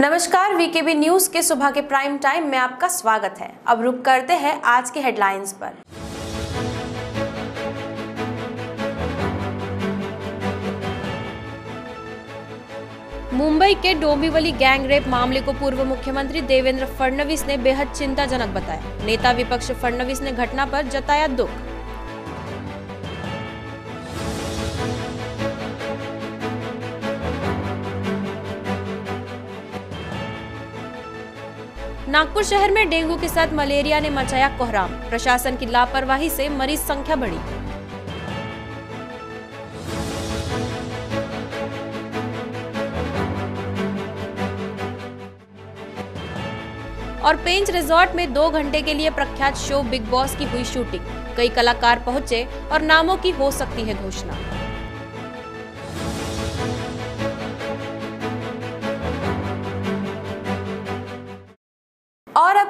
नमस्कार VKB news के सुबह के प्राइम टाइम में आपका स्वागत है अब रुक करते हैं आज के हेडलाइंस पर मुंबई के डोंबिवली गैंग रेप मामले को पूर्व मुख्यमंत्री देवेंद्र फडणवीस ने बेहद चिंताजनक बताया नेता विपक्ष फडणवीस ने घटना पर जताया दुख नागपुर शहर में डेंगू के साथ मलेरिया ने मचाया कोहराम प्रशासन की लापरवाही से मरीज संख्या बढ़ी और पेंच रिजॉर्ट में दो घंटे के लिए प्रख्यात शो बिग बॉस की हुई शूटिंग कई कलाकार पहुंचे और नामों की हो सकती है घोषणा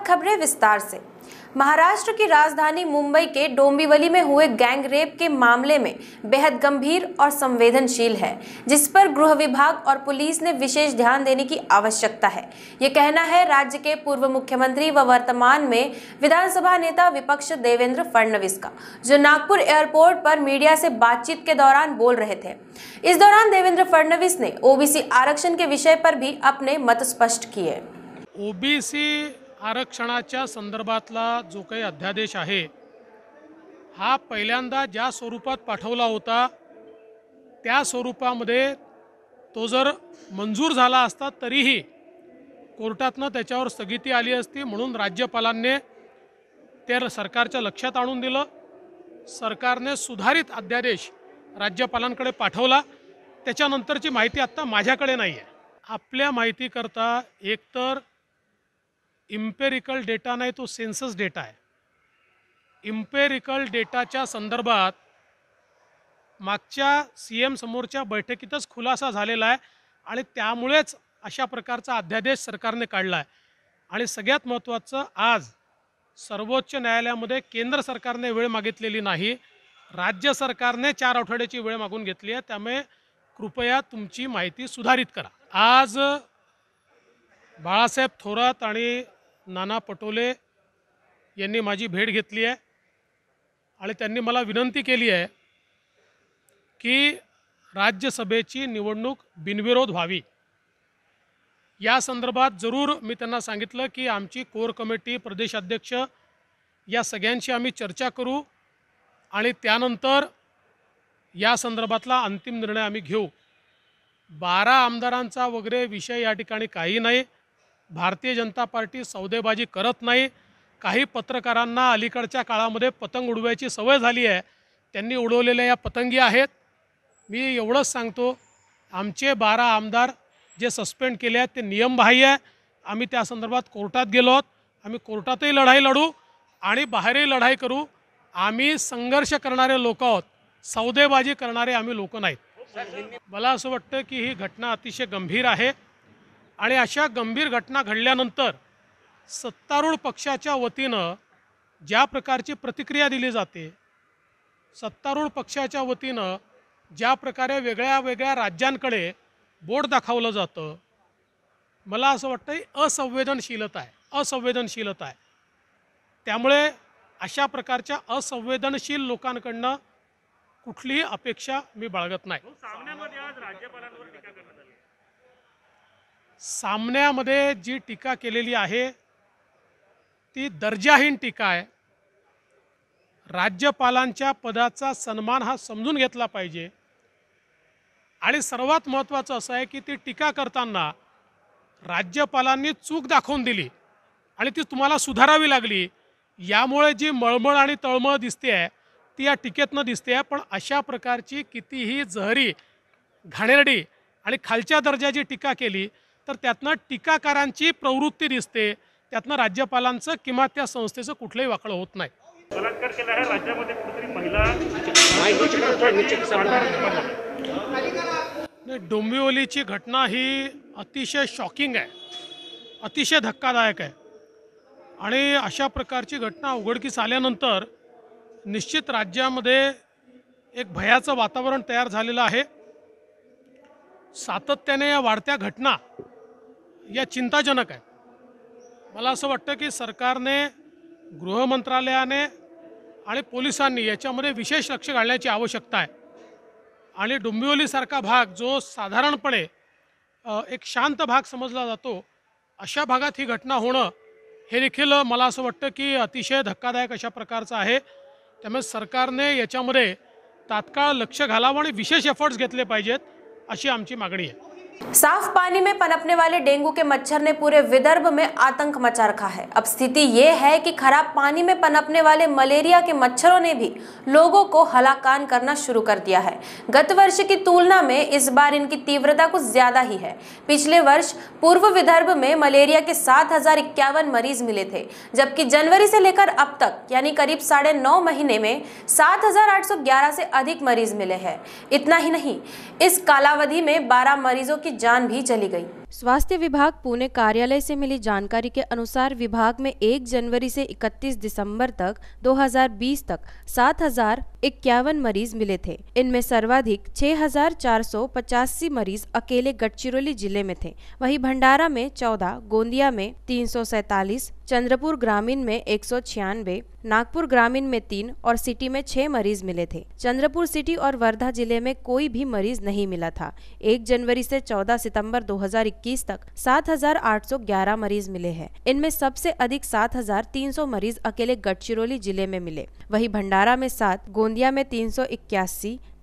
खबरें विस्तार से महाराष्ट्र की राजधानी मुंबई के डोंबिवली में हुए गैंग रेप के मामले में बेहद गंभीर और संवेदनशील है जिस पर गृह विभाग और पुलिस ने विशेष ध्यान देने की आवश्यकता है ये कहना है राज्य के पूर्व मुख्यमंत्री व वर्तमान में विधानसभा नेता विपक्ष देवेंद्र फडणवीस का जो नागपुर एयरपोर्ट पर मीडिया से बातचीत के दौरान बोल रहे थे इस दौरान देवेंद्र फडणवीस ने ओबीसी आरक्षण के विषय पर भी अपने मत स्पष्ट किए ओबीसी आरक्षणाच्या संदर्भातला जो काही अध्यादेश आहे हा पहिल्यांदा ज्या स्वरूपात पाठवला होता त्या स्वरूपामध्ये तो जर मंजूर झाला असता तरीही कोर्टातनं त्याच्यावर स्थगिती आली असती म्हणून राज्यपालांनी ते सरकारच्या लक्षात आणून दिलं सरकारने सुधारित अध्यादेश राज्यपालांकडे पाठवला त्याच्यानंतरची माहिती आत्ता माझ्याकडे नाही आहे आपल्या माहितीकरता एकतर इम्पेरिकल डेटा नाही तो सेन्सस डेटा आहे इम्पेरिकल डेटाच्या संदर्भात मागच्या सी एम समोरच्या बैठकीतच खुलासा झालेला आहे आणि त्यामुळेच अशा प्रकारचा अध्यादेश सरकारने काढला आहे आणि सगळ्यात महत्त्वाचं आज सर्वोच्च न्यायालयामध्ये केंद्र सरकारने वेळ मागितलेली नाही राज्य सरकारने चार आठवड्याची वेळ मागून घेतली आहे त्यामुळे कृपया तुमची माहिती सुधारित करा आज बाळासाहेब थोरात आणि नाना पटोले यांनी माझी भेट घेतली आहे आणि त्यांनी मला विनंती केली आहे की राज्यसभेची निवडणूक बिनविरोध व्हावी या संदर्भात जरूर मी त्यांना सांगितलं की आमची कोर कमिटी प्रदेशाध्यक्ष या सगळ्यांशी आम्ही चर्चा करू आणि त्यानंतर या संदर्भातला अंतिम निर्णय आम्ही घेऊ बारा आमदारांचा वगैरे विषय या ठिकाणी काही नाही भारतीय जनता पार्टी सौदेबाजी करत नाही काही पत्रकारांना अलीकडच्या काळामध्ये पतंग उडवायची सवय झाली आहे त्यांनी उडवलेल्या या पतंगी आहेत मी एवढंच सांगतो आमचे बारा आमदार जे सस्पेंड केले आहेत ते नियमबाह्य आहे आम्ही त्या संदर्भात कोर्टात गेलो आहोत आम्ही कोर्टातही लढाई लढू आणि बाहेरही लढाई करू आम्ही संघर्ष करणारे लोक आहोत सौदेबाजी करणारे आम्ही लोक नाहीत मला असं वाटतं की ही घटना अतिशय गंभीर आहे आणि अशा गंभीर घटना घडल्यानंतर सत्तारूढ पक्षाच्या वतीनं ज्या प्रकारची प्रतिक्रिया दिली जाते सत्तारूढ पक्षाच्या वतीनं ज्या प्रकारे वेगळ्या वेगळ्या राज्यांकडे बोट दाखवलं जातं मला असं वाटतं ही असंवेदनशीलता आहे असंवेदनशीलता आहे त्यामुळे अशा प्रकारच्या असंवेदनशील लोकांकडनं कुठलीही अपेक्षा मी बाळगत नाही सामन्यामध्ये जी टीका केलेली आहे ती दर्जाहीन टीका आहे राज्यपालांच्या पदाचा सन्मान हा समजून घेतला पाहिजे आणि सर्वात महत्त्वाचं असं आहे की ती टीका करताना राज्यपालांनी चूक दाखवून दिली आणि ती तुम्हाला सुधारावी लागली यामुळे जी मळमळ आणि तळमळ दिसते आहे ती या टीकेतनं दिसते आहे पण अशा प्रकारची कितीही जहरी घाणेरडी आणि खालच्या दर्जाची टीका केली तर त्यातनं टीकाकारांची प्रवृत्ती दिसते त्यातनं राज्यपालांचं किंवा त्या संस्थेचं कुठलंही वाकळं होत नाही डोंबिवलीची घटना ही अतिशय शॉकिंग आहे अतिशय धक्कादायक आहे आणि अशा प्रकारची घटना उघडकीस आल्यानंतर निश्चित राज्यामध्ये एक भयाचं वातावरण तयार झालेलं आहे सातत्याने या वाढत्या घटना या चिंताजनक आहे मला असं वाटतं की सरकारने गृह मंत्रालयाने आणि पोलिसांनी याच्यामध्ये विशेष लक्ष घालण्याची आवश्यकता आहे आणि डोंबिवलीसारखा भाग जो साधारणपणे एक शांत भाग समजला जातो अशा भागात ही घटना होणं हे देखील मला असं वाटतं की अतिशय धक्कादायक अशा प्रकारचं आहे त्यामुळे सरकारने याच्यामध्ये तात्काळ लक्ष घालावं आणि विशेष एफर्ट्स घेतले पाहिजेत अशी आमची मागणी आहे साफ पानी में पनपने वाले डेंगू के मच्छर ने पूरे विदर्भ में आतंक मचा रखा है अब स्थिति ये है कि खराब पानी में पनपने वाले मलेरिया के मच्छरों ने भी लोगों को हलाकान करना शुरू कर दिया है गत वर्ष की तुलना में इस बार इनकी तीव्रता कुछ ज्यादा ही है पिछले वर्ष पूर्व विदर्भ में मलेरिया के सात मरीज मिले थे जबकि जनवरी से लेकर अब तक यानी करीब साढ़े महीने में सात से अधिक मरीज मिले हैं इतना ही नहीं इस कालावधि में बारह मरीजों की जान भी चली गई स्वास्थ्य विभाग पुणे कार्यालय से मिली जानकारी के अनुसार विभाग में 1 जनवरी से 31 दिसंबर तक 2020 तक सात इक्यावन मरीज मिले थे इनमें सर्वाधिक छह मरीज अकेले गढ़चिरौली जिले में थे वहीं भंडारा में 14, गोंदिया में तीन चंद्रपुर ग्रामीण में एक नागपुर ग्रामीण में तीन और सिटी में छह मरीज मिले थे चंद्रपुर सिटी और वर्धा जिले में कोई भी मरीज नहीं मिला था एक जनवरी से 14 सितंबर 2021 2021 तक 7,811 मरीज मिले हैं इनमें सबसे अधिक 7,300 मरीज अकेले गढ़चिरौली जिले में मिले वहीं भंडारा में सात गोंदिया में तीन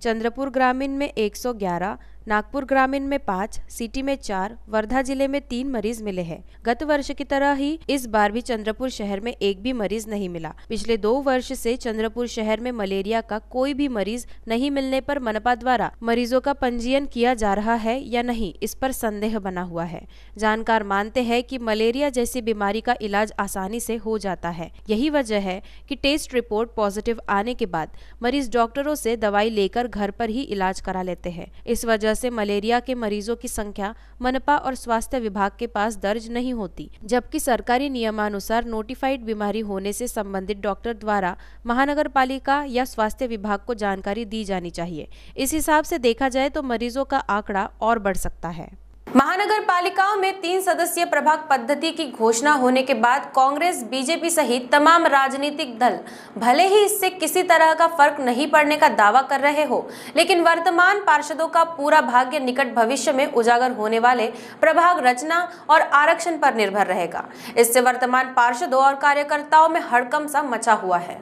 चंद्रपुर ग्रामीण में 111 नागपुर ग्रामीण में पाँच सिटी में चार वर्धा जिले में तीन मरीज मिले हैं गत वर्ष की तरह ही इस बार भी चंद्रपुर शहर में एक भी मरीज नहीं मिला पिछले दो वर्ष से चंद्रपुर शहर में मलेरिया का कोई भी मरीज नहीं मिलने पर मनपा द्वारा मरीजों का पंजीयन किया जा रहा है या नहीं इस पर संदेह बना हुआ है जानकार मानते हैं कि मलेरिया जैसी बीमारी का इलाज आसानी से हो जाता है यही वजह है कि टेस्ट रिपोर्ट पॉजिटिव आने के बाद मरीज डॉक्टरों से दवाई लेकर घर पर ही इलाज करा लेते हैं इस वजह से मलेरिया के मरीजों की संख्या मनपा और स्वास्थ्य विभाग के पास दर्ज नहीं होती जबकि सरकारी नियमानुसार नोटिफाइड बीमारी होने से संबंधित डॉक्टर द्वारा महानगर पालिका या स्वास्थ्य विभाग को जानकारी दी जानी चाहिए इस हिसाब से देखा जाए तो मरीजों का आंकड़ा और बढ़ सकता है महानगर पालिकाओं में तीन सदस्यीय प्रभाग पद्धति की घोषणा होने के बाद कांग्रेस बीजेपी सहित तमाम राजनीतिक दल भले ही इससे किसी तरह का फर्क नहीं पड़ने का दावा कर रहे हो लेकिन वर्तमान पार्षदों का पूरा भाग्य निकट भविष्य में उजागर होने वाले प्रभाग रचना और आरक्षण पर निर्भर रहेगा इससे वर्तमान पार्षदों और कार्यकर्ताओं में हड़कम सा मचा हुआ है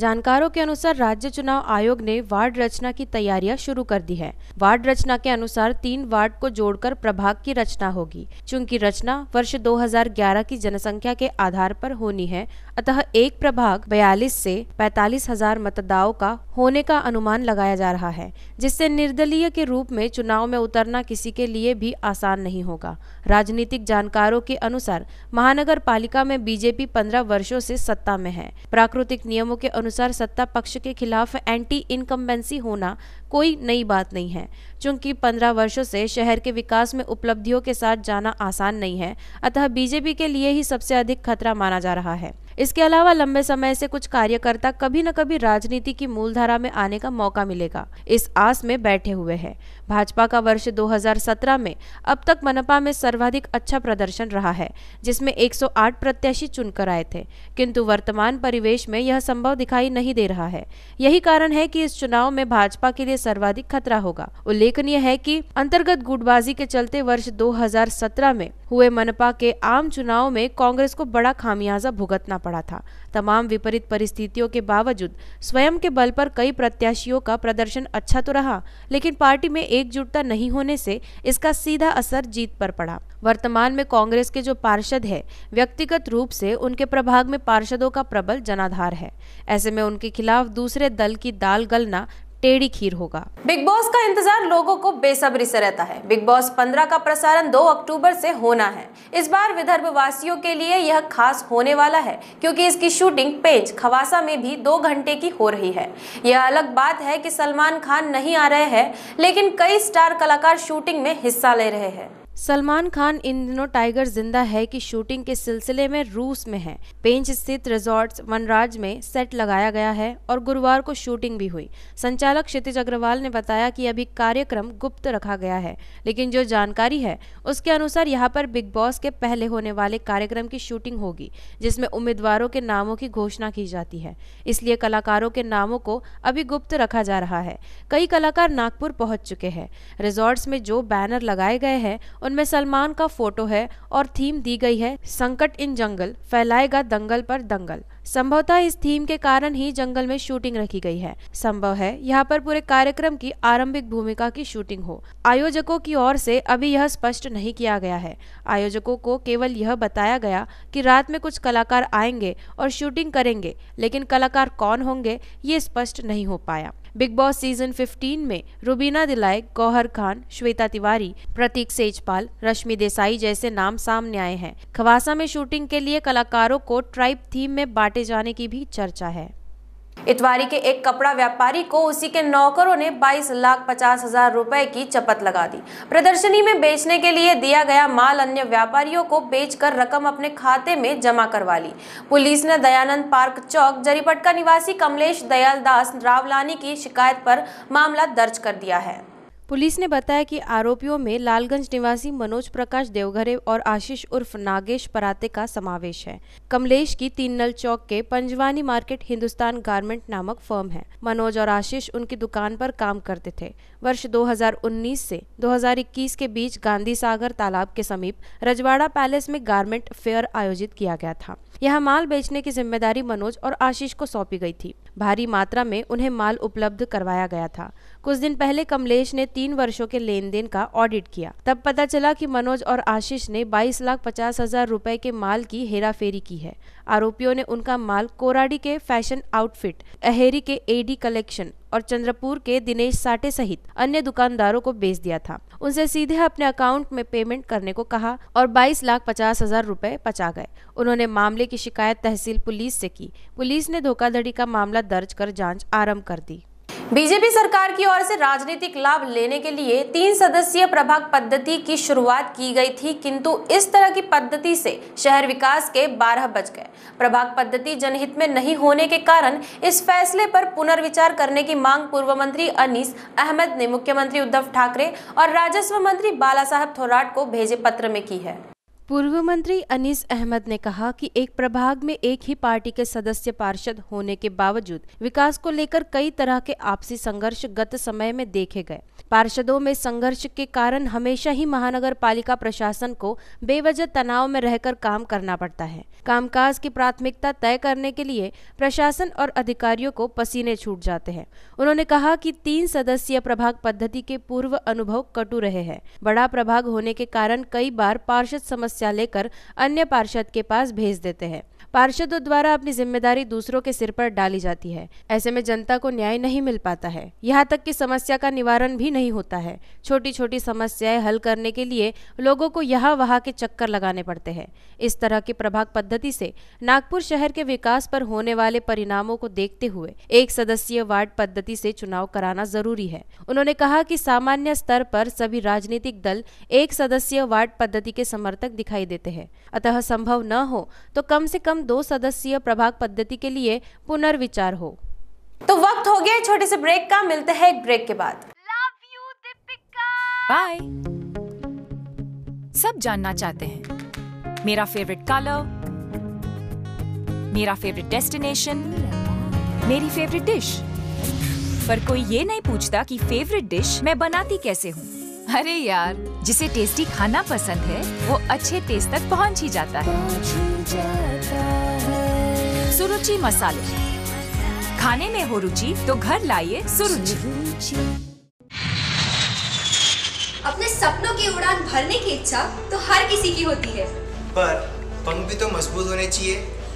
जानकारों के अनुसार राज्य चुनाव आयोग ने वार्ड रचना की तैयारियां शुरू कर दी है वार्ड रचना के अनुसार तीन वार्ड को जोड़कर प्रभाग की रचना होगी चूंकि रचना वर्ष 2011 की जनसंख्या के आधार पर होनी है अतः एक प्रभाग बयालीस से पैतालीस हजार मतदाओं का होने का अनुमान लगाया जा रहा है जिससे निर्दलीय के रूप में चुनाव में उतरना किसी के लिए भी आसान नहीं होगा राजनीतिक जानकारों के अनुसार महानगर पालिका में बीजेपी पंद्रह वर्षो से सत्ता में है प्राकृतिक नियमों के अनुसार सत्ता पक्ष के खिलाफ एंटी इनकम्बेंसी होना कोई नई बात नहीं है चूंकि पंद्रह वर्षों से शहर के विकास में उपलब्धियों के साथ जाना आसान नहीं है अतः बीजेपी के लिए ही सबसे अधिक खतरा माना जा रहा है इसके अलावा लंबे समय से कुछ कार्यकर्ता कभी न कभी राजनीति की मूलधारा में आने का मौका मिलेगा इस आस में बैठे हुए हैं भाजपा का वर्ष 2017 में अब तक मनपा में सर्वाधिक अच्छा प्रदर्शन रहा है जिसमें 108 प्रत्याशी चुनकर आए थे किंतु वर्तमान परिवेश में यह संभव दिखाई नहीं दे रहा है यही कारण है कि इस चुनाव में भाजपा के लिए सर्वाधिक खतरा होगा उल्लेखनीय है कि अंतर्गत गुटबाजी के चलते वर्ष 2017 में हुए मनपा के आम चुनाव में कांग्रेस को बड़ा खामियाजा भुगतना पड़ा था तमाम विपरीत परिस्थितियों के बावजूद स्वयं के बल पर कई प्रत्याशियों का प्रदर्शन अच्छा तो रहा लेकिन पार्टी में एकजुटता नहीं होने से इसका सीधा असर जीत पर पड़ा वर्तमान में कांग्रेस के जो पार्षद है व्यक्तिगत रूप से उनके प्रभाग में पार्षदों का प्रबल जनाधार है ऐसे में उनके खिलाफ दूसरे दल की दाल गलना टेढ़ी खीर होगा बिग बॉस का इंतजार लोगों को बेसब्री से रहता है बिग बॉस 15 का प्रसारण 2 अक्टूबर से होना है इस बार विदर्भ वासियों के लिए यह खास होने वाला है क्योंकि इसकी शूटिंग पेंच खवासा में भी दो घंटे की हो रही है यह अलग बात है की सलमान खान नहीं आ रहे हैं लेकिन कई स्टार कलाकार शूटिंग में हिस्सा ले रहे हैं सलमान खान इन दिनों टाइगर जिंदा है की शूटिंग के सिलसिले में रूस में है पेंच स्थित रिजॉर्ट वनराज में सेट लगाया गया है और गुरुवार को शूटिंग भी हुई संचालक क्षितिज अग्रवाल ने बताया कि अभी कार्यक्रम गुप्त रखा गया है लेकिन जो जानकारी है उसके अनुसार यहाँ पर बिग बॉस के पहले होने वाले कार्यक्रम की शूटिंग होगी जिसमें उम्मीदवारों के नामों की घोषणा की जाती है इसलिए कलाकारों के नामों को अभी गुप्त रखा जा रहा है कई कलाकार नागपुर पहुंच चुके हैं रिजॉर्ट्स में जो बैनर लगाए गए हैं उनमें सलमान का फोटो है और थीम दी गई है संकट इन जंगल फैलाएगा दंगल पर दंगल संभवतः इस थीम के कारण ही जंगल में शूटिंग रखी गई है संभव है यहाँ पर पूरे कार्यक्रम की आरंभिक भूमिका की शूटिंग हो आयोजकों की ओर से अभी यह स्पष्ट नहीं किया गया है आयोजकों को केवल यह बताया गया कि रात में कुछ कलाकार आएंगे और शूटिंग करेंगे लेकिन कलाकार कौन होंगे ये स्पष्ट नहीं हो पाया बिग बॉस सीजन 15 में रुबीना दिलाय गौहर खान श्वेता तिवारी प्रतीक सेजपाल रश्मि देसाई जैसे नाम सामने आए हैं खवासा में शूटिंग के लिए कलाकारों को ट्राइब थीम में बांटे जाने की भी चर्चा है इतवारी के एक कपड़ा व्यापारी को उसी के नौकरों ने बाईस लाख पचास हजार रुपए की चपत लगा दी प्रदर्शनी में बेचने के लिए दिया गया माल अन्य व्यापारियों को बेचकर रकम अपने खाते में जमा करवा ली पुलिस ने दयानंद पार्क चौक जरीपटका निवासी कमलेश दयाल दास रावलानी की शिकायत पर मामला दर्ज कर दिया है पुलिस ने बताया कि आरोपियों में लालगंज निवासी मनोज प्रकाश देवघरे और आशीष उर्फ नागेश पराते का समावेश है कमलेश की तीन नल चौक के पंजवानी मार्केट हिंदुस्तान गारमेंट नामक फर्म है मनोज और आशीष उनकी दुकान पर काम करते थे वर्ष 2019 से 2021 के बीच गांधी सागर तालाब के समीप रजवाड़ा पैलेस में गारमेंट फेयर आयोजित किया गया था यह माल बेचने की जिम्मेदारी मनोज और आशीष को सौंपी गई थी भारी मात्रा में उन्हें माल उपलब्ध करवाया गया था कुछ दिन पहले कमलेश ने तीन वर्षो के लेन देन का ऑडिट किया तब पता चला की मनोज और आशीष ने बाईस लाख पचास हजार रूपए के माल की हेराफेरी की है आरोपियों ने उनका माल कोराडी के फैशन आउटफिट अहेरी के एडी कलेक्शन और चंद्रपुर के दिनेश साटे सहित अन्य दुकानदारों को बेच दिया था उनसे सीधे अपने अकाउंट में पेमेंट करने को कहा और बाईस लाख पचास हजार रूपए पचा गए उन्होंने मामले की शिकायत तहसील पुलिस से की पुलिस ने धोखाधड़ी का मामला दर्ज कर जांच आरंभ कर दी बीजेपी सरकार की ओर से राजनीतिक लाभ लेने के लिए तीन सदस्यीय प्रभाग पद्धति की शुरुआत की गई थी किंतु इस तरह की पद्धति से शहर विकास के बारह बज गए प्रभाग पद्धति जनहित में नहीं होने के कारण इस फैसले पर पुनर्विचार करने की मांग पूर्व मंत्री अनीस अहमद ने मुख्यमंत्री उद्धव ठाकरे और राजस्व मंत्री बाला थोराट को भेजे पत्र में की है पूर्व मंत्री अनीस अहमद ने कहा कि एक प्रभाग में एक ही पार्टी के सदस्य पार्षद होने के बावजूद विकास को लेकर कई तरह के आपसी संघर्ष गत समय में देखे गए पार्षदों में संघर्ष के कारण हमेशा ही महानगर पालिका प्रशासन को बेवजह तनाव में रहकर काम करना पड़ता है कामकाज की प्राथमिकता तय करने के लिए प्रशासन और अधिकारियों को पसीने छूट जाते हैं उन्होंने कहा कि तीन सदस्यीय प्रभाग पद्धति के पूर्व अनुभव कटु रहे हैं बड़ा प्रभाग होने के कारण कई बार पार्षद समस्या समस्या लेकर अन्य पार्षद के पास भेज देते हैं पार्षदों द्वारा अपनी जिम्मेदारी दूसरों के सिर पर डाली जाती है ऐसे में जनता को न्याय नहीं मिल पाता है यहाँ तक कि समस्या का निवारण भी नहीं होता है छोटी छोटी समस्याएं हल करने के लिए लोगों को यहाँ वहाँ के चक्कर लगाने पड़ते हैं इस तरह की प्रभाग पद्धति से नागपुर शहर के विकास पर होने वाले परिणामों को देखते हुए एक सदस्यीय वार्ड पद्धति से चुनाव कराना जरूरी है उन्होंने कहा कि सामान्य स्तर पर सभी राजनीतिक दल एक सदस्यीय वार्ड पद्धति के समर्थक दिखाई देते हैं अतः संभव न हो तो कम से कम दो सदस्यीय प्रभाग पद्धति के लिए पुनर्विचार हो तो वक्त हो गया छोटे से ब्रेक का मिलते हैं एक ब्रेक के बाद बाय सब जानना चाहते हैं मेरा फेवरेट कलर मेरा फेवरेट डेस्टिनेशन मेरी फेवरेट डिश पर कोई ये नहीं पूछता कि फेवरेट डिश मैं बनाती कैसे हूँ अरे यार जिसे टेस्टी खाना पसंद है वो अच्छे टेस्ट तक पहुंच ही जाता है सुरुचि मसाले खाने में हो रुचि तो घर लाइए सुरुचि अपने सपनों की उड़ान भरने की इच्छा तो हर किसी की होती है पर पंख भी तो मजबूत होने चाहिए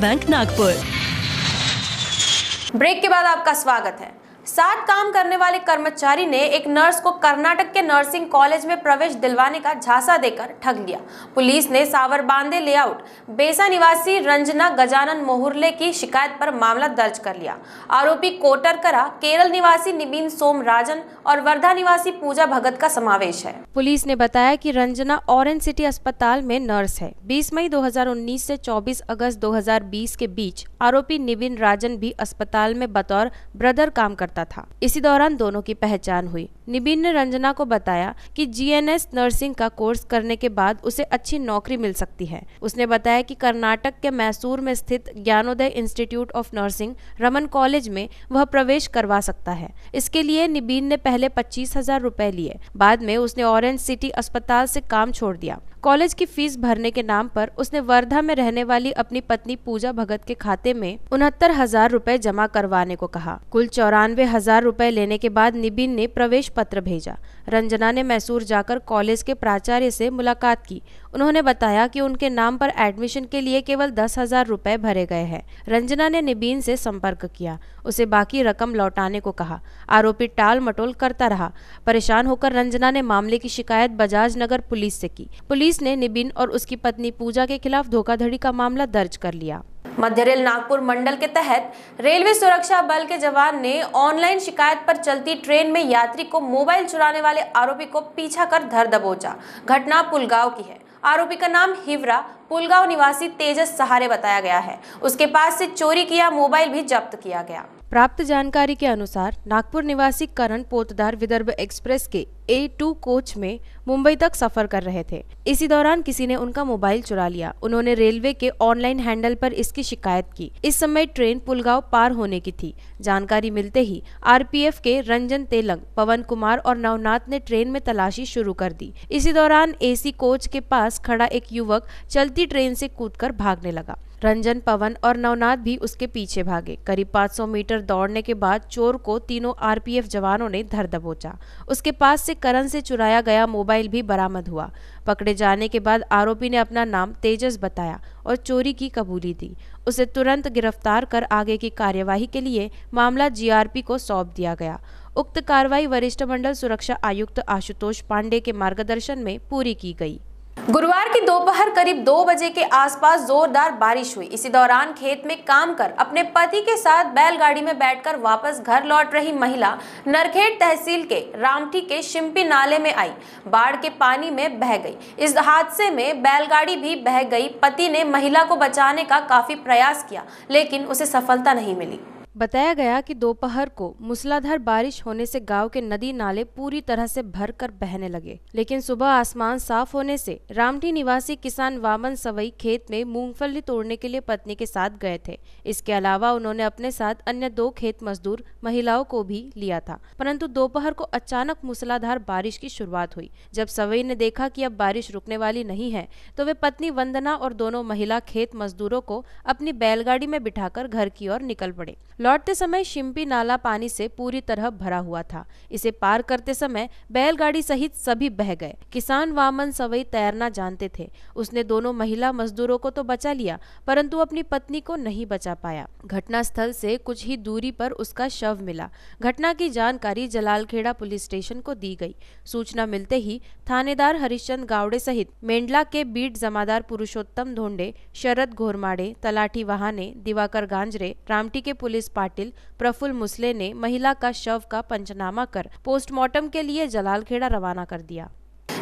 बैंक नागपुर ब्रेक के बाद आपका स्वागत है साथ काम करने वाले कर्मचारी ने एक नर्स को कर्नाटक के नर्सिंग कॉलेज में प्रवेश दिलवाने का झांसा देकर ठग लिया पुलिस ने सावर बांदे लेआउट बेसा निवासी रंजना गजानन मोहरले की शिकायत पर मामला दर्ज कर लिया आरोपी कोटरकरा केरल निवासी निबिन राजन और वर्धा निवासी पूजा भगत का समावेश है पुलिस ने बताया की रंजना ऑरेंज सिटी अस्पताल में नर्स है बीस मई दो से चौबीस अगस्त दो के बीच आरोपी निबिन राजन भी अस्पताल में बतौर ब्रदर काम करता सकता था इसी दौरान दोनों की पहचान हुई निबिन ने रंजना को बताया कि जीएनएस नर्सिंग का कोर्स करने के बाद उसे अच्छी नौकरी मिल सकती है उसने बताया कि कर्नाटक के मैसूर में स्थित Gyanoday institute of nursing Raman college में वह प्रवेश करवा सकता है इसके लिए निबिन ने पहले पच्चीस हजार रूपए लिए बाद में उसने ऑरेंज सिटी अस्पताल से काम छोड़ दिया कॉलेज की फीस भरने के नाम पर उसने वर्धा में रहने वाली अपनी पत्नी पूजा भगत के खाते में उनहत्तर हजार रूपए जमा करवाने को कहा कुल चौरानवे हजार रूपए लेने के बाद निबिन ने प्रवेश पत्र भेजा रंजना ने मैसूर जाकर कॉलेज के प्राचार्य से मुलाकात की उन्होंने बताया कि उनके नाम पर एडमिशन के लिए केवल दस हजार रुपए भरे गए हैं रंजना ने निबीन से संपर्क किया उसे बाकी रकम लौटाने को कहा आरोपी टाल मटोल करता रहा परेशान होकर रंजना ने मामले की शिकायत बजाज नगर पुलिस से की पुलिस ने निबिन और उसकी पत्नी पूजा के खिलाफ धोखाधड़ी का मामला दर्ज कर लिया मध्य रेल नागपुर मंडल के तहत रेलवे सुरक्षा बल के जवान ने ऑनलाइन शिकायत पर चलती ट्रेन में यात्री को मोबाइल चुराने वाले आरोपी को पीछा कर धर दबोचा घटना पुलगांव की है आरोपी का नाम हिवरा पुलगांव निवासी तेजस सहारे बताया गया है उसके पास से चोरी किया मोबाइल भी जब्त किया गया प्राप्त जानकारी के अनुसार नागपुर निवासी करण पोतदार विदर्भ एक्सप्रेस के ए टू कोच में मुंबई तक सफर कर रहे थे इसी दौरान किसी ने उनका मोबाइल चुरा लिया उन्होंने रेलवे के ऑनलाइन हैंडल पर इसकी शिकायत की इस समय ट्रेन पुलगांव पार होने की थी जानकारी मिलते ही आरपीएफ के रंजन तेलंग पवन कुमार और नवनाथ ने ट्रेन में तलाशी शुरू कर दी इसी दौरान एसी कोच के पास खड़ा एक युवक चलती ट्रेन से कूद भागने लगा रंजन पवन और नवनाथ भी उसके पीछे भागे करीब 500 मीटर दौड़ने के बाद चोर को तीनों आरपीएफ जवानों ने धर दबोचा उसके पास से करण से चुराया गया मोबाइल भी बरामद हुआ पकड़े जाने के बाद आरोपी ने अपना नाम तेजस बताया और चोरी की कबूली दी उसे तुरंत गिरफ्तार कर आगे की कार्यवाही के लिए मामला जीआरपी को सौंप दिया गया उक्त कार्रवाई वरिष्ठ मंडल सुरक्षा आयुक्त आशुतोष पांडे के मार्गदर्शन में पूरी की गई गुरुवार की दोपहर करीब दो बजे के आसपास जोरदार बारिश हुई इसी दौरान खेत में काम कर अपने पति के साथ बैलगाड़ी में बैठकर वापस घर लौट रही महिला नरखेड़ तहसील के रामठी के शिम्पी नाले में आई बाढ़ के पानी में बह गई इस हादसे में बैलगाड़ी भी बह गई पति ने महिला को बचाने का काफी प्रयास किया लेकिन उसे सफलता नहीं मिली बताया गया कि दोपहर को मूसलाधार बारिश होने से गांव के नदी नाले पूरी तरह से भर कर बहने लगे लेकिन सुबह आसमान साफ होने से रामठी निवासी किसान वामन सवई खेत में मूंगफली तोड़ने के लिए पत्नी के साथ गए थे इसके अलावा उन्होंने अपने साथ अन्य दो खेत मजदूर महिलाओं को भी लिया था परंतु दोपहर को अचानक मूसलाधार बारिश की शुरुआत हुई जब सवई ने देखा की अब बारिश रुकने वाली नहीं है तो वे पत्नी वंदना और दोनों महिला खेत मजदूरों को अपनी बैलगाड़ी में बिठाकर घर की ओर निकल पड़े लौटते समय शिम्पी नाला पानी से पूरी तरह भरा हुआ था इसे पार करते समय बैलगाड़ी सहित सभी बह गए किसान वामन सवई तैरना जानते थे उसने दोनों महिला मजदूरों को तो बचा लिया परंतु अपनी पत्नी को नहीं बचा पाया घटना स्थल से कुछ ही दूरी पर उसका शव मिला घटना की जानकारी जलालखेड़ा पुलिस स्टेशन को दी गई सूचना मिलते ही थानेदार हरिश्चंद गावड़े सहित मेंडला के बीट जमादार पुरुषोत्तम धोंडे शरद घोरमाड़े तलाठी वहाने दिवाकर गांजरे रामटी के पुलिस पाटिल प्रफुल मुसले ने महिला का शव का पंचनामा कर पोस्टमार्टम के लिए जलालखेड़ा रवाना कर दिया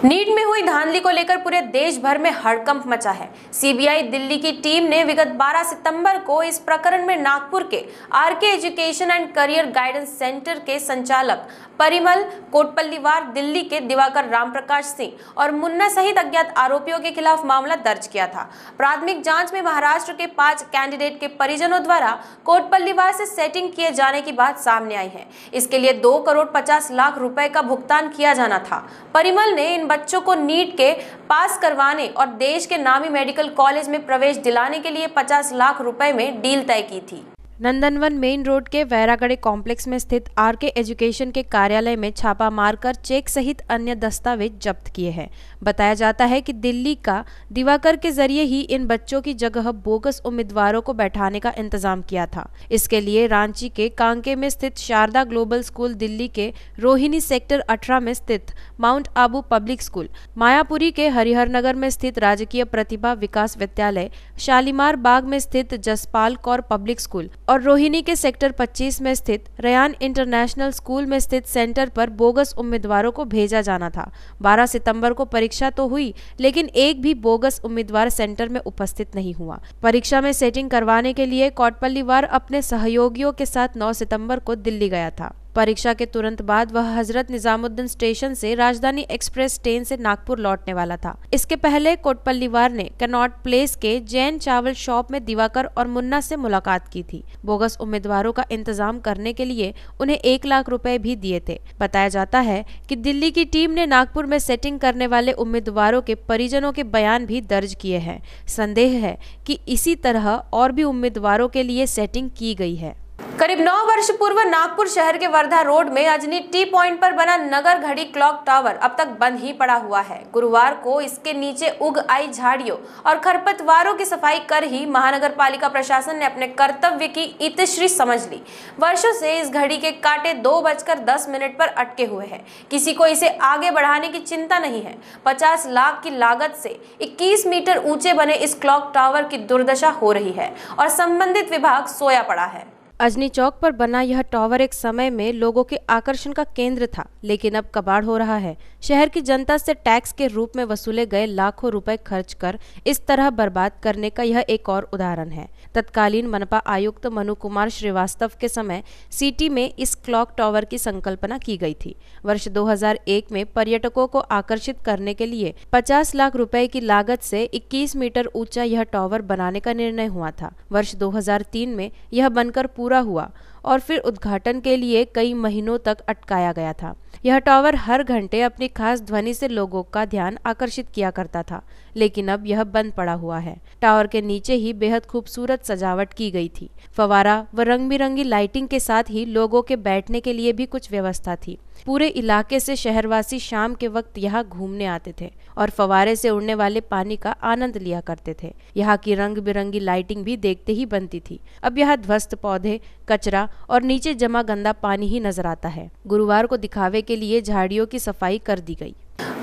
नीट में हुई धांधली को लेकर पूरे देश भर में हड़कंप मचा है सीबीआई दिल्ली की टीम ने विगत 12 सितंबर को इस प्रकरण में नागपुर के RK education and career guidance centre के संचालक परिमल कोटपल्लीवार दिल्ली के दिवाकर रामप्रकाश सिंह और मुन्ना सहित अज्ञात आरोपियों के खिलाफ मामला दर्ज किया था प्राथमिक जांच में महाराष्ट्र के पांच कैंडिडेट के परिजनों द्वारा कोटपल्लीवार से सेटिंग किए जाने की बात सामने आई है इसके लिए दो करोड़ पचास लाख रुपए का भुगतान किया जाना था परिमल ने इन बच्चों को नीट के पास करवाने और देश के नामी मेडिकल कॉलेज में प्रवेश दिलाने के लिए 50 लाख रुपए में डील तय की थी नंदनवन मेन रोड के वैरागढ़ कॉम्प्लेक्स में स्थित आरके एजुकेशन के कार्यालय में छापा मारकर चेक सहित अन्य दस्तावेज जब्त किए हैं बताया जाता है कि दिल्ली का दिवाकर के जरिए ही इन बच्चों की जगह बोगस उम्मीदवारों को बैठाने का इंतजाम किया था इसके लिए रांची के कांके में स्थित शारदा ग्लोबल स्कूल दिल्ली के रोहिणी सेक्टर अठारह में स्थित mount Abu public school Mayapuri के हरिहरनगर में स्थित राजकीय प्रतिभा विकास विद्यालय शालीमार बाग में स्थित जसपाल कौर पब्लिक स्कूल और रोहिणी के सेक्टर 25 में स्थित रयान इंटरनेशनल स्कूल में स्थित सेंटर पर बोगस उम्मीदवारों को भेजा जाना था 12 सितंबर को परीक्षा तो हुई लेकिन एक भी बोगस उम्मीदवार सेंटर में उपस्थित नहीं हुआ परीक्षा में सेटिंग करवाने के लिए कोटपल्लीवार अपने सहयोगियों के साथ 9 सितंबर को दिल्ली गया था परीक्षा के तुरंत बाद वह हजरत निजामुद्दीन स्टेशन से राजधानी एक्सप्रेस ट्रेन से नागपुर लौटने वाला था इसके पहले कोटपल्लीवार ने कनॉट प्लेस के जैन चावल शॉप में दिवाकर और मुन्ना से मुलाकात की थी बोगस उम्मीदवारों का इंतजाम करने के लिए उन्हें एक लाख रुपए भी दिए थे बताया जाता है की दिल्ली की टीम ने नागपुर में सेटिंग करने वाले उम्मीदवारों के परिजनों के बयान भी दर्ज किए हैं संदेह है की इसी तरह और भी उम्मीदवारों के लिए सेटिंग की गई है करीब नौ वर्ष पूर्व नागपुर शहर के वर्धा रोड में अजनी टी पॉइंट पर बना नगर घड़ी क्लॉक टावर अब तक बंद ही पड़ा हुआ है गुरुवार को इसके नीचे उग आई झाड़ियों और खरपतवारों की सफाई कर ही महानगर पालिका प्रशासन ने अपने कर्तव्य की इतश्री समझ ली वर्षों से इस घड़ी के कांटे दो बजकर दस मिनट पर अटके हुए है किसी को इसे आगे बढ़ाने की चिंता नहीं है पचास लाख की लागत से इक्कीस मीटर ऊंचे बने इस क्लॉक टावर की दुर्दशा हो रही है और संबंधित विभाग सोया पड़ा है अजनी चौक पर बना यह टॉवर एक समय में लोगों के आकर्षण का केंद्र था लेकिन अब कबाड़ हो रहा है शहर की जनता से टैक्स के रूप में वसूले गए लाखों रुपए खर्च कर इस तरह बर्बाद करने का यह एक और उदाहरण है तत्कालीन मनपा आयुक्त मनु कुमार श्रीवास्तव के समय सिटी में इस क्लॉक टॉवर की संकल्पना की गई थी वर्ष 2001 में पर्यटकों को आकर्षित करने के लिए 50 लाख रुपए की लागत से 21 मीटर ऊंचा यह टॉवर बनाने का निर्णय हुआ था वर्ष 2003 में यह बनकर पूरा पूरा हुआ और फिर उद्घाटन के लिए कई महीनों तक अटकाया गया था यह टॉवर हर घंटे अपनी खास ध्वनि से लोगों का ध्यान आकर्षित किया करता था लेकिन अब यह बंद पड़ा हुआ है टावर के नीचे ही बेहद खूबसूरत सजावट की गई थी फवारा व रंग बिरंगी लाइटिंग के साथ ही लोगों के बैठने के लिए भी कुछ व्यवस्था थी पूरे इलाके से शहरवासी शाम के वक्त यहाँ घूमने आते थे और फवारे से उड़ने वाले पानी का आनंद लिया करते थे यहाँ की रंग बिरंगी लाइटिंग भी देखते ही बनती थी अब यहाँ ध्वस्त पौधे कचरा और नीचे जमा गंदा पानी ही नजर आता है गुरुवार को दिखावे के लिए झाड़ियों की सफाई कर दी गई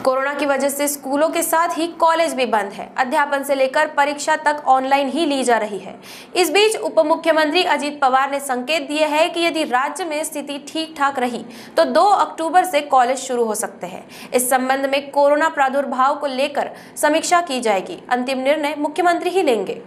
कोरोना की वजह से स्कूलों के साथ ही कॉलेज भी बंद है अध्यापन से लेकर परीक्षा तक ऑनलाइन ही ली जा रही है इस बीच उप मुख्यमंत्री अजीत पवार ने संकेत दिए हैं कि यदि राज्य में स्थिति ठीक ठाक रही तो 2 अक्टूबर से कॉलेज शुरू हो सकते हैं इस संबंध में कोरोना प्रादुर्भाव को लेकर समीक्षा की जाएगी अंतिम निर्णय मुख्यमंत्री ही लेंगे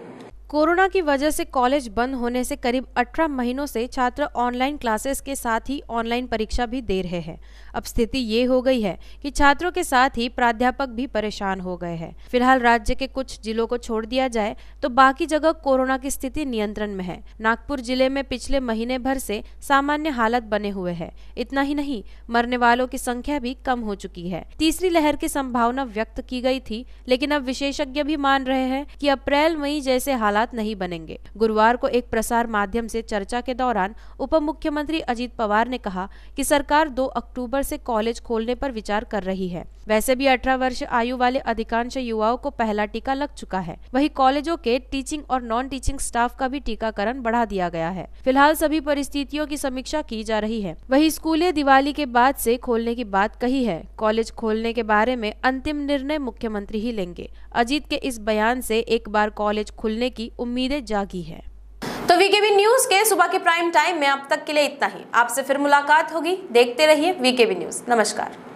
कोरोना की वजह से कॉलेज बंद होने से करीब 18 महीनों से छात्र ऑनलाइन क्लासेस के साथ ही ऑनलाइन परीक्षा भी दे रहे हैं अब स्थिति ये हो गई है कि छात्रों के साथ ही प्राध्यापक भी परेशान हो गए हैं फिलहाल राज्य के कुछ जिलों को छोड़ दिया जाए तो बाकी जगह कोरोना की स्थिति नियंत्रण में है नागपुर जिले में पिछले महीने भर से सामान्य हालत बने हुए है इतना ही नहीं मरने वालों की संख्या भी कम हो चुकी है तीसरी लहर की संभावना व्यक्त की गई थी लेकिन अब विशेषज्ञ भी मान रहे हैं कि अप्रैल मई जैसे हालात हालात नहीं बनेंगे गुरुवार को एक प्रसार माध्यम से चर्चा के दौरान उप मुख्यमंत्री अजीत पवार ने कहा कि सरकार 2 अक्टूबर से कॉलेज खोलने पर विचार कर रही है वैसे भी 18 वर्ष आयु वाले अधिकांश युवाओं को पहला टीका लग चुका है वही कॉलेजों के टीचिंग और नॉन टीचिंग स्टाफ का भी टीकाकरण बढ़ा दिया गया है फिलहाल सभी परिस्थितियों की समीक्षा की जा रही है वही स्कूलें दिवाली के बाद से खोलने की बात कही है कॉलेज खोलने के बारे में अंतिम निर्णय मुख्यमंत्री ही लेंगे अजीत के इस बयान से एक बार कॉलेज खुलने की उम्मीदें जागी है तो वीकेबी न्यूज के सुबह के प्राइम टाइम में अब तक के लिए इतना ही आपसे फिर मुलाकात होगी देखते रहिए वीकेबी न्यूज नमस्कार